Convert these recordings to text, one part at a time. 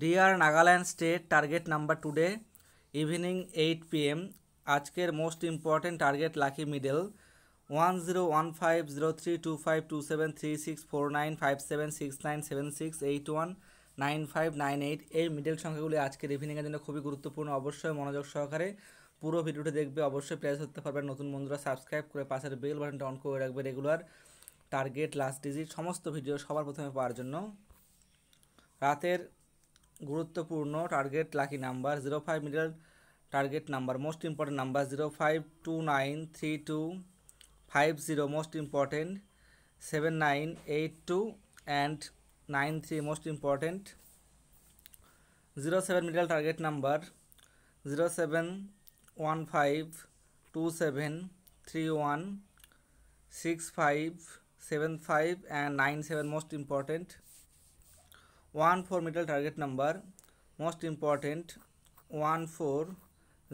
deer Nagaland state target number today evening eight PM আজকের most important target lucky middle one zero one five zero three two five two seven three six four nine five seven six nine seven six eight one nine five nine eight এই middle সংখ্যাগুলি আজকের ইভিনিংয়ের জন্য খুবই গুরুত্বপূর্ণ অবশ্যই মনোযোগ সহকারে পুরো ভিডিওটি দেখবে অবশ্যই প্লেস ধরতে পারবেন নতুন বন্ধুরা সাবস্ক্রাইব করে পাশের বেল বাটনটা অন করে রাখবে রেগুলার টার্গেট লাস্ট ডিজিট সমস্ত ভিডিও সবার প্রথমে পাওয়ার জন্য রাতের গুরুত্বপূর্ণ target lucky number zero five middle target number most important number zero five two nine three two five zero most important seven nine eight two and nine three most important zero seven middle target number zero seven one five two seven three one six five seven five and nine seven most important one four metal target number most important one four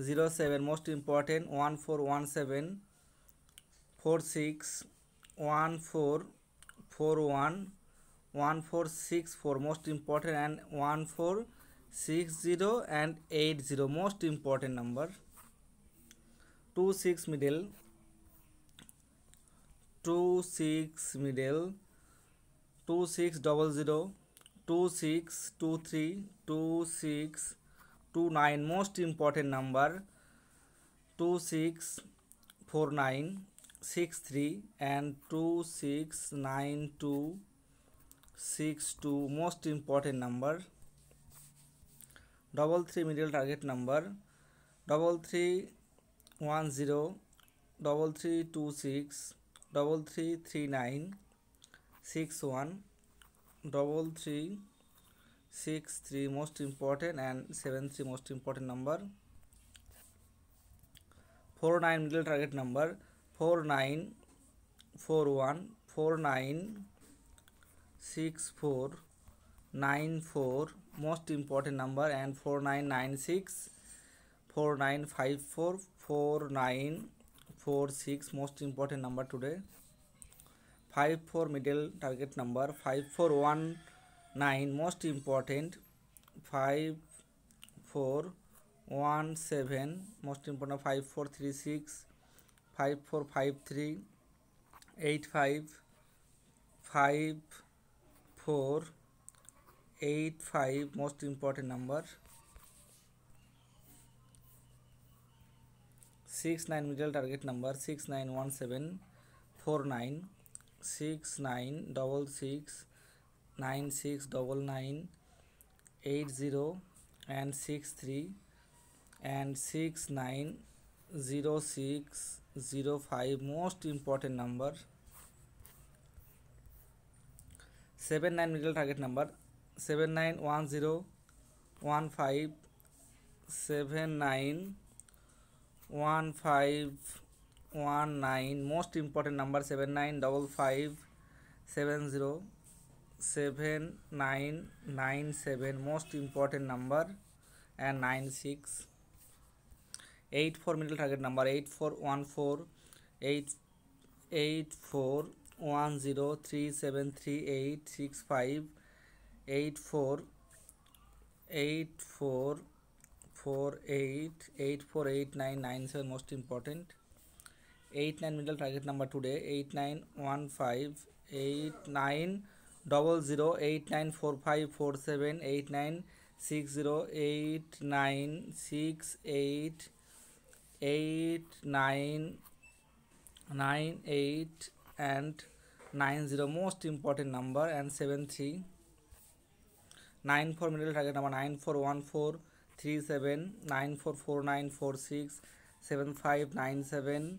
zero seven most important one four one seven four six one four four one one four six four most important and one four six zero and eight zero most important number two six middle two six middle two six double zero two six two three two six two nine most important number two six four nine six three and two six nine two six two most important number double three middle target number double three one zero double three two six double three three nine six one double three six three most important and seven three most important number four nine middle target number four nine four one four nine six four nine four most important number and four nine nine six four nine five four four nine four six most important number today five four middle target number five four one nine most important five four one seven most important five four three six five four five three eight five five four eight five most important number six nine middle target number six nine one seven four nine six nine double six nine six double nine eight zero and six three and six nine zero six zero five most important number seven nine middle target number seven nine one zero one five seven nine one five one nine most important number seven nine double five seven zero seven nine nine seven most important number and nine six eight four middle target number eight four one four eight eight four one zero three seven three eight six five eight four eight four four eight eight four eight nine nine seven most important eight nine middle target number today eight nine one five eight nine double zero eight nine four five four seven eight nine six zero eight nine six eight eight nine nine eight and nine zero most important number and seven three nine four middle target number nine four one four three seven nine four four nine four six seven five nine seven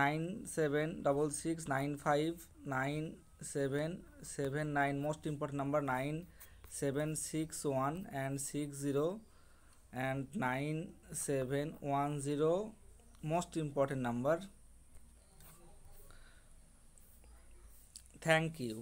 nine seven double six nine five nine seven seven nine most important number nine seven six one and six zero and nine seven one zero most important number thank you